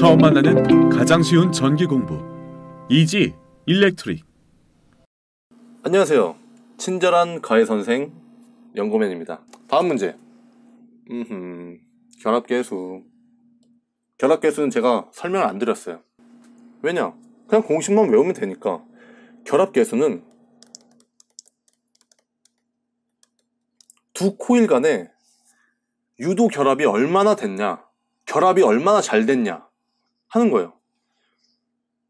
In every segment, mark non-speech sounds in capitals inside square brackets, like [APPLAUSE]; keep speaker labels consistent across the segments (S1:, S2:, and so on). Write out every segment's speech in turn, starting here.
S1: 처음 만나는 가장 쉬운 전기 공부 이지 일렉트릭 안녕하세요 친절한 가해 선생 연고맨입니다 다음 문제 음흠, 결합계수 결합계수는 제가 설명을 안 드렸어요 왜냐 그냥 공식만 외우면 되니까 결합계수는 두 코일 간에 유도 결합이 얼마나 됐냐 결합이 얼마나 잘 됐냐 하는 거예요.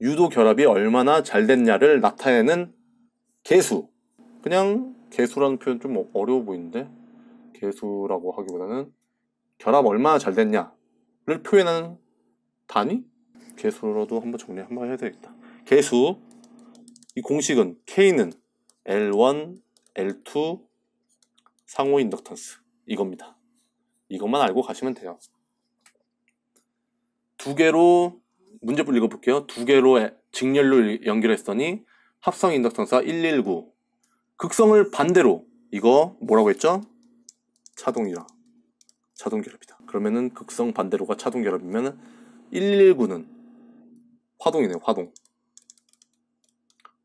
S1: 유도 결합이 얼마나 잘 됐냐를 나타내는 개수. 그냥 개수라는 표현 좀 어려워 보이는데 개수라고 하기보다는 결합 얼마나 잘 됐냐를 표현하는 단위? 개수로도 라 한번 정리 한번 해야 되겠다. 개수 이 공식은 K는 L1, L2 상호 인덕턴스 이겁니다. 이것만 알고 가시면 돼요. 두 개로 문제풀 읽어볼게요. 두 개로 직렬로 연결했더니 합성 인덕턴사 119 극성을 반대로 이거 뭐라고 했죠? 차동이라 차동결합이다. 그러면은 극성 반대로가 차동결합이면 119는 화동이네요. 화동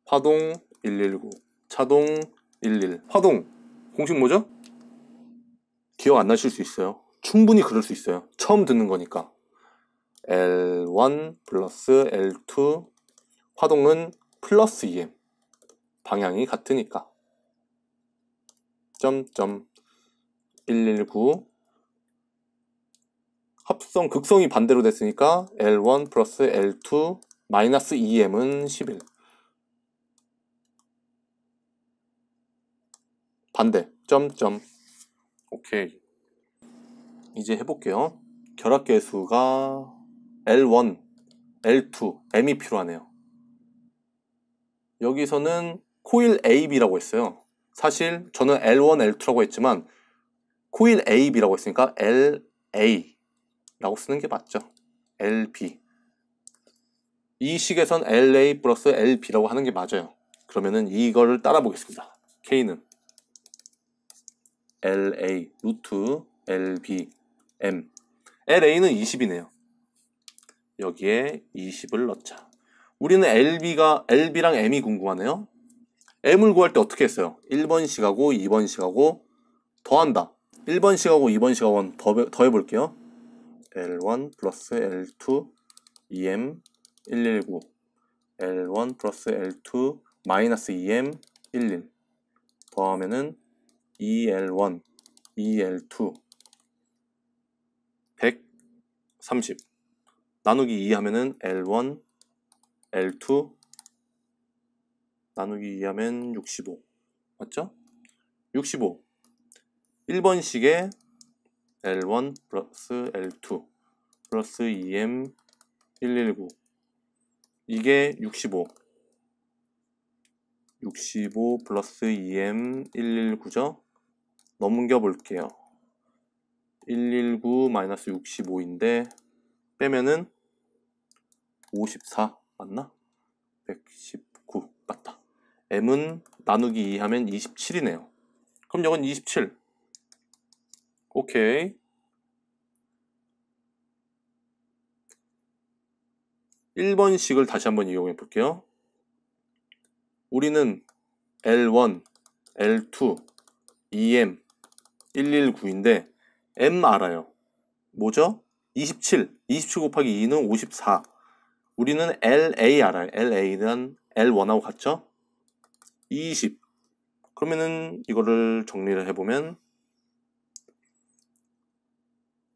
S1: 화동 119 차동 11 화동 공식 뭐죠? 기억 안 나실 수 있어요. 충분히 그럴 수 있어요. 처음 듣는 거니까. L1 플러스 L2 화동은 플러스 EM 방향이 같으니까 점점 119 합성 극성이 반대로 됐으니까 L1 플러스 L2 마이너스 EM은 11 반대 점점 오케이 이제 해볼게요 결합계수가 L1, L2, M이 필요하네요. 여기서는 코일 AB라고 했어요. 사실 저는 L1, L2라고 했지만 코일 AB라고 했으니까 LA라고 쓰는 게 맞죠. LB. 이 식에선 LA 플러스 LB라고 하는 게 맞아요. 그러면은 이거를 따라 보겠습니다. K는 LA 루트 LB M LA는 20이네요. 여기에 20을 넣자. 우리는 LB가, LB랑 M이 궁금하네요. M을 구할 때 어떻게 했어요? 1번 씩하고 2번 씩하고 더한다. 1번 씩하고 2번 씩하고 더, 더해 볼게요. L1 플러스 L2 EM 119 L1 플러스 L2 마이너스 EM 11 더하면은 EL1 EL2 130 나누기 2 하면은 L1, L2 나누기 2 하면 65 맞죠? 65 1번식의 L1 플러스 L2 플러스 2M119 이게 65 65 플러스 2M119죠? 넘겨 볼게요. 119 마이너스 65인데 빼면은 5 4 맞나? 119 맞다. m은 나누기 2 하면 27이네요. 그럼 이건 27. 오케이. 1번식을 다시 한번 이용해 볼게요. 우리는 L1, L2, EM, 119인데 M 알아요. 뭐죠? 27. 27 곱하기 2는 54. 우리는 LA 알아요. LA는 L1하고 같죠? 20. 그러면은 이거를 정리를 해보면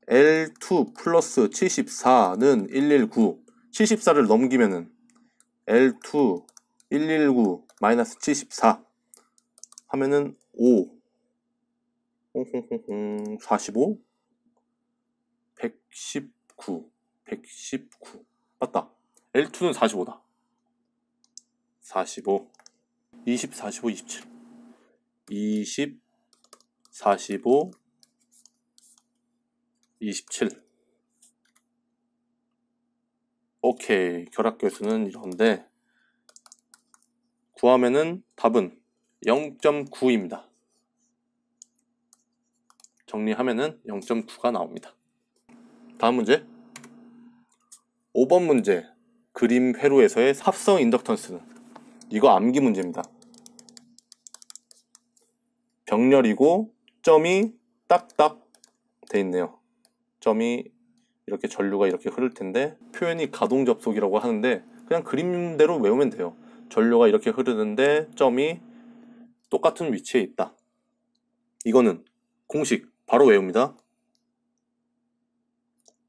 S1: L2 플러스 74는 119. 74를 넘기면은 L2 119 마이너스 74 하면은 5 45 119 119 맞다 L2는 45다. 45 20, 45, 27 20, 45 27 오케이 결합교수는 이런데 구하면은 답은 0.9입니다. 정리하면은 0.9가 나옵니다. 다음 문제 5번 문제 그림 회로에서의 합성 인덕턴스는 이거 암기 문제입니다. 병렬이고 점이 딱딱 돼 있네요. 점이 이렇게 전류가 이렇게 흐를 텐데 표현이 가동 접속이라고 하는데 그냥 그림대로 외우면 돼요. 전류가 이렇게 흐르는데 점이 똑같은 위치에 있다. 이거는 공식 바로 외웁니다.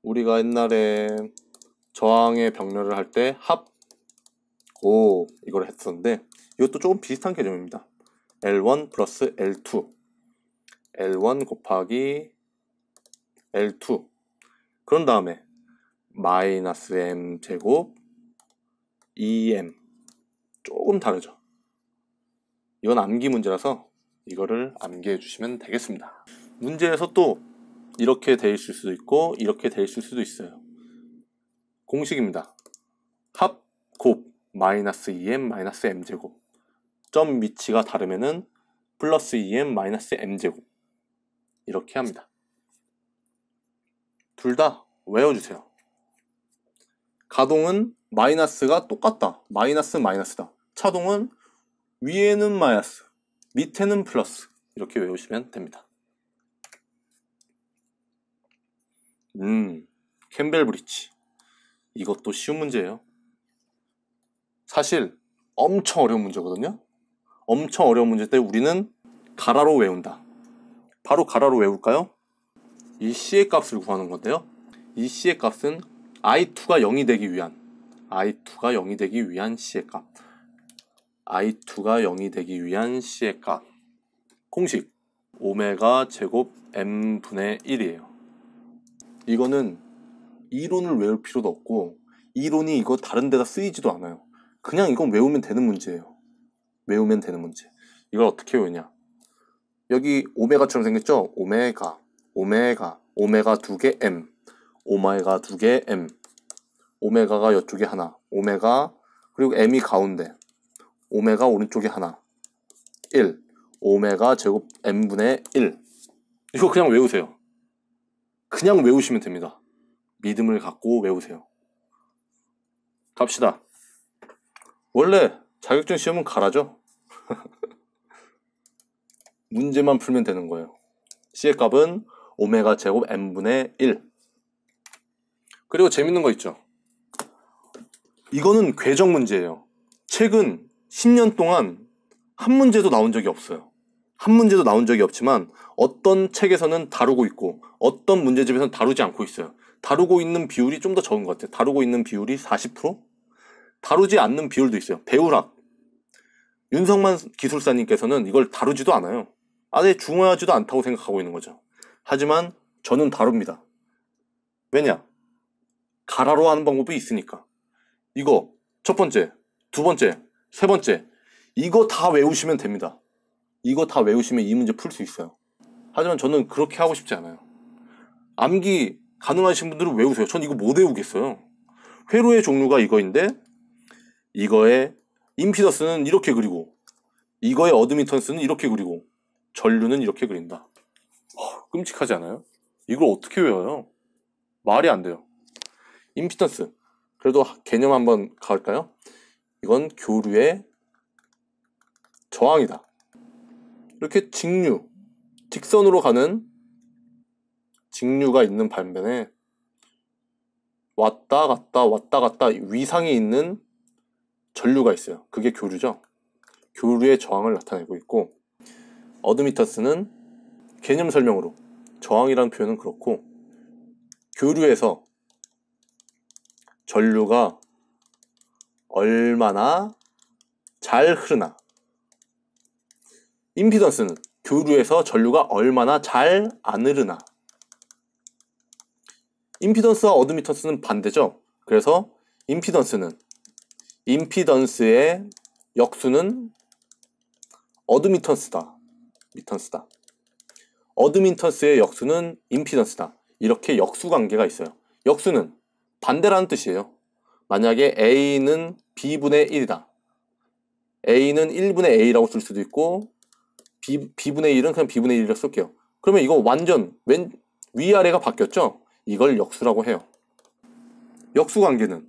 S1: 우리가 옛날에 저항의 병렬을 할 때 합, 오 이걸 했었는데 이것도 조금 비슷한 개념입니다. L1 플러스 L2 L1 곱하기 L2 그런 다음에 마이너스 M 제곱 2M e 조금 다르죠. 이건 암기 문제라서 이거를 암기해 주시면 되겠습니다. 문제에서 또 이렇게 돼 있을 수도 있고 이렇게 돼 있을 수도 있어요. 공식입니다. 합 곱 마이너스 2m 마이너스 m제곱 점 위치가 다르면은 플러스 2m 마이너스 m제곱 이렇게 합니다. 둘 다 외워주세요. 가동은 마이너스가 똑같다. 마이너스 마이너스다. 차동은 위에는 마이너스, 밑에는 플러스 이렇게 외우시면 됩니다. 음, 캠벨 브릿지. 이것도 쉬운 문제예요. 사실 엄청 어려운 문제거든요. 엄청 어려운 문제 때 우리는 가라로 외운다. 바로 가라로 외울까요? 이 c의 값을 구하는 건데요. 이 c의 값은 i2가 0이 되기 위한 i2가 0이 되기 위한 c의 값. i2가 0이 되기 위한 c의 값. 공식 오메가 제곱 m분의 1이에요. 이거는 이론을 외울 필요도 없고 이론이 이거 다른 데다 쓰이지도 않아요. 그냥 이건 외우면 되는 문제예요. 외우면 되는 문제. 이걸 어떻게 외우냐? 여기 오메가처럼 생겼죠? 오메가, 오메가, 오메가 두 개 M, 오메가 두 개 M, 오메가가 이쪽에 하나, 오메가 그리고 M이 가운데, 오메가 오른쪽에 하나, 1, 오메가 제곱 M분의 1. 이거 그냥 외우세요. 그냥 외우시면 됩니다. 믿음을 갖고 외우세요. 갑시다. 원래 자격증 시험은 가라죠? [LAUGHS] 문제만 풀면 되는 거예요. C의 값은 오메가 제곱 n분의 1. 그리고 재밌는 거 있죠? 이거는 궤적 문제예요. 최근 10년 동안 한 문제도 나온 적이 없어요. 한 문제도 나온 적이 없지만 어떤 책에서는 다루고 있고 어떤 문제집에서는 다루지 않고 있어요. 다루고 있는 비율이 좀 더 적은 것 같아요. 다루고 있는 비율이 40%? 다루지 않는 비율도 있어요. 배우락. 윤성만 기술사님께서는 이걸 다루지도 않아요. 아예 중요하지도 않다고 생각하고 있는 거죠. 하지만 저는 다룹니다. 왜냐? 가라로 하는 방법이 있으니까. 이거 첫 번째, 두 번째, 세 번째 이거 다 외우시면 됩니다. 이거 다 외우시면 이 문제 풀 수 있어요. 하지만 저는 그렇게 하고 싶지 않아요. 암기 가능하신 분들은 외우세요. 전 이거 못 외우겠어요. 회로의 종류가 이거인데 이거의 임피더스는 이렇게 그리고 이거의 어드미턴스는 이렇게 그리고 전류는 이렇게 그린다. 허, 끔찍하지 않아요? 이걸 어떻게 외워요? 말이 안 돼요. 임피던스. 그래도 개념 한번 가볼까요? 이건 교류의 저항이다. 이렇게 직류, 직선으로 가는 직류가 있는 반면에 왔다 갔다 왔다 갔다 위상이 있는 전류가 있어요. 그게 교류죠. 교류의 저항을 나타내고 있고 어드미터스는 개념 설명으로 저항이라는 표현은 그렇고 교류에서 전류가 얼마나 잘 흐르나 임피던스는 교류에서 전류가 얼마나 잘 안 흐르나 임피던스와 어드미턴스는 반대죠. 그래서 임피던스는 임피던스의 역수는 어드미턴스다. 미턴스다. 어드미턴스의 역수는 임피던스다. 이렇게 역수 관계가 있어요. 역수는 반대라는 뜻이에요. 만약에 A는 B분의 1이다. A는 1분의 A라고 쓸 수도 있고 B, B분의 1은 그냥 B분의 1이라고 쓸게요. 그러면 이거 완전 왼, 위아래가 바뀌었죠? 이걸 역수라고 해요. 역수 관계는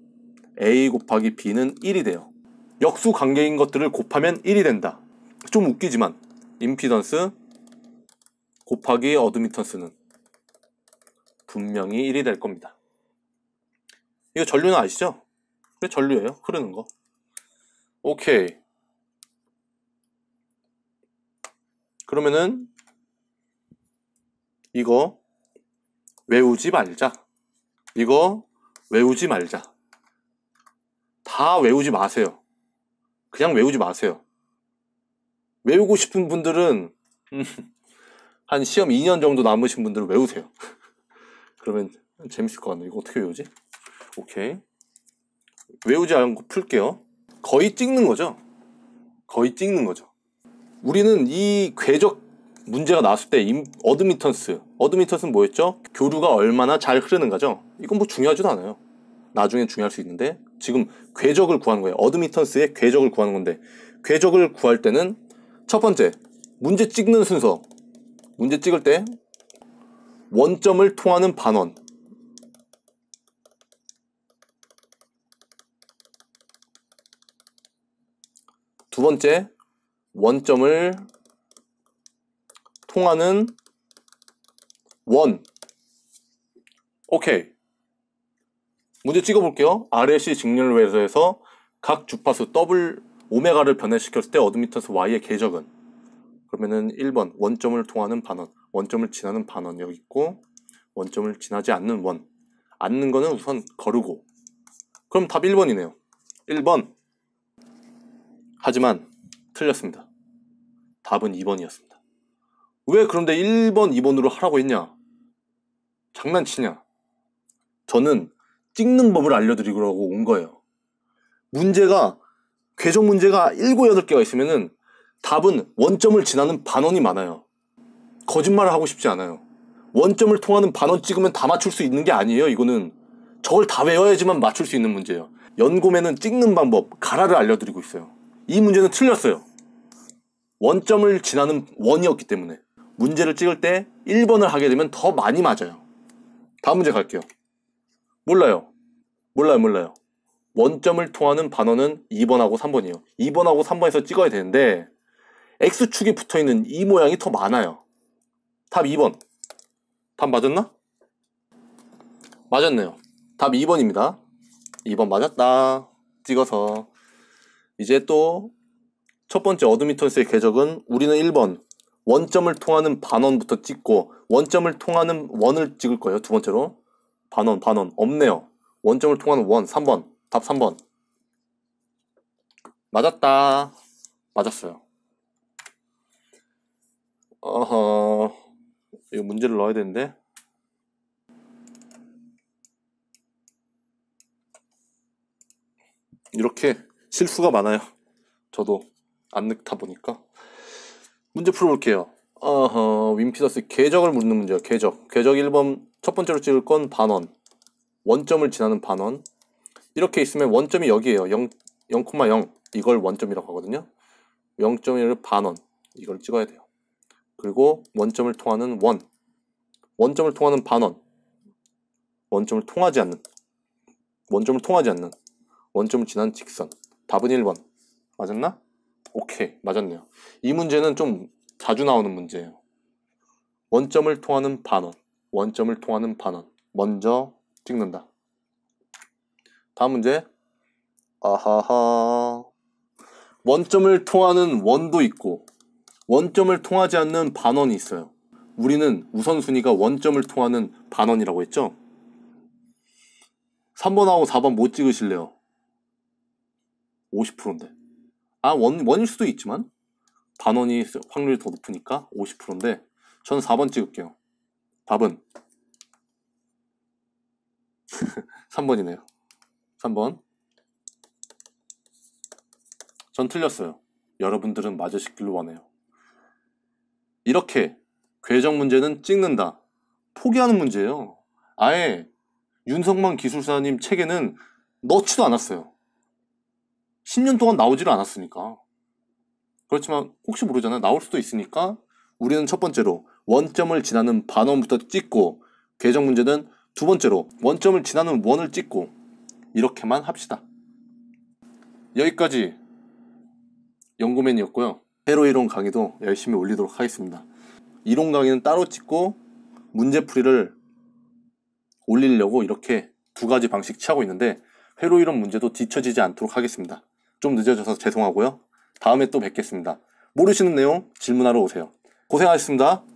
S1: a 곱하기 b는 1이 돼요. 역수 관계인 것들을 곱하면 1이 된다. 좀 웃기지만 임피던스 곱하기 어드미턴스는 분명히 1이 될 겁니다. 이거 전류는 아시죠? 그래 전류예요. 흐르는 거. 오케이. 그러면은 이거 외우지 말자. 이거 외우지 말자. 다 외우지 마세요. 그냥 외우지 마세요. 외우고 싶은 분들은 [LAUGHS] 한 시험 2년 정도 남으신 분들은 외우세요. [LAUGHS] 그러면 재밌을 것 같네요. 이거 어떻게 외우지? 오케이. 외우지 않고 풀게요. 거의 찍는 거죠. 거의 찍는 거죠. 우리는 이 궤적 문제가 나왔을 때 어드미턴스 어드미턴스는 뭐였죠? 교류가 얼마나 잘 흐르는가죠 이건 뭐 중요하지도 않아요 나중에 중요할 수 있는데 지금 궤적을 구하는 거예요 어드미턴스의 궤적을 구하는 건데 궤적을 구할 때는 첫 번째 문제 찍는 순서 문제 찍을 때 원점을 통하는 반원 두 번째 원점을 통화는 원. 오케이. 문제 찍어볼게요. RLC 직렬 외에서 각 주파수 W 오메가를 변해시켰을때 어드미턴스 Y의 계적은 그러면은 1번 원점을 통하는 반원, 원점을 지나는 반원 여기 있고 원점을 지나지 않는 원. 않는 거는 우선 거르고. 그럼 답 1번이네요. 1번. 하지만 틀렸습니다. 답은 2번이었습니다. 왜 그런데 1번, 2번으로 하라고 했냐? 장난치냐? 저는 찍는 법을 알려드리고온 거예요. 문제가, 궤적 문제가 7, 8개가 있으면 답은 원점을 지나는 반원이 많아요. 거짓말을 하고 싶지 않아요. 원점을 통하는 반원 찍으면 다 맞출 수 있는 게 아니에요, 이거는. 저걸 다 외워야지만 맞출 수 있는 문제예요. 연고매는 찍는 방법, 가라를 알려드리고 있어요. 이 문제는 틀렸어요. 원점을 지나는 원이었기 때문에. 문제를 찍을 때 1번을 하게 되면 더 많이 맞아요. 다음 문제 갈게요. 몰라요. 몰라요, 몰라요. 원점을 통하는 반원은 2번하고 3번이에요. 2번하고 3번에서 찍어야 되는데 X축이 붙어있는 이 모양이 더 많아요. 답 2번. 답 맞았나? 맞았네요. 답 2번입니다. 2번 맞았다. 찍어서. 이제 또 첫 번째 어드미턴스의 궤적은 우리는 1번, 원점을 통하는 반원부터 찍고 원점을 통하는 원을 찍을 거예요. 두 번째로. 반원, 반원. 없네요. 원점을 통하는 원. 3번. 답 3번. 맞았다. 맞았어요. 어허. 이거 문제를 넣어야 되는데. 이렇게 실수가 많아요. 저도 안넣다 보니까. 문제 풀어볼게요. 어허, 윈피더스 궤적을 묻는 문제요 궤적. 궤적 1번 첫 번째로 찍을 건 반원. 원점을 지나는 반원. 이렇게 있으면 원점이 여기에요. 0, 0,0. 이걸 원점이라고 하거든요. 0.1을 반원. 이걸 찍어야 돼요. 그리고 원점을 통하는 원. 원점을 통하는 반원. 원점을 통하지 않는. 원점을 통하지 않는. 원점을 지난 직선. 답은 1번. 맞았나? 오케이, 맞았네요. 이 문제는 좀 자주 나오는 문제예요. 원점을 통하는 반원, 원점을 통하는 반원. 먼저 찍는다. 다음 문제. 아하하. 원점을 통하는 원도 있고, 원점을 통하지 않는 반원이 있어요. 우리는 우선순위가 원점을 통하는 반원이라고 했죠? 3번하고 4번 못 찍으실래요? 50%인데. 아, 원, 원일 수도 있지만 단원이 확률이 더 높으니까 50%인데 전 4번 찍을게요. 답은 3번이네요. [LAUGHS] 3번. 전 틀렸어요. 여러분들은 맞으시길로 원해요. 이렇게 궤적 문제는 찍는다. 포기하는 문제예요. 아예 윤석만 기술사님 책에는 넣지도 않았어요. 10년 동안 나오지를 않았으니까. 그렇지만 혹시 모르잖아요. 나올 수도 있으니까 우리는 첫 번째로 원점을 지나는 반원부터 찍고 계정 문제는 두 번째로 원점을 지나는 원을 찍고 이렇게만 합시다. 여기까지 연구맨이었고요. 회로 이론 강의도 열심히 올리도록 하겠습니다. 이론 강의는 따로 찍고 문제풀이를 올리려고 이렇게 두 가지 방식 취하고 있는데 회로 이론 문제도 뒤처지지 않도록 하겠습니다. 좀 늦어져서 죄송하고요. 다음에 또 뵙겠습니다. 모르시는 내용 질문하러 오세요. 고생하셨습니다.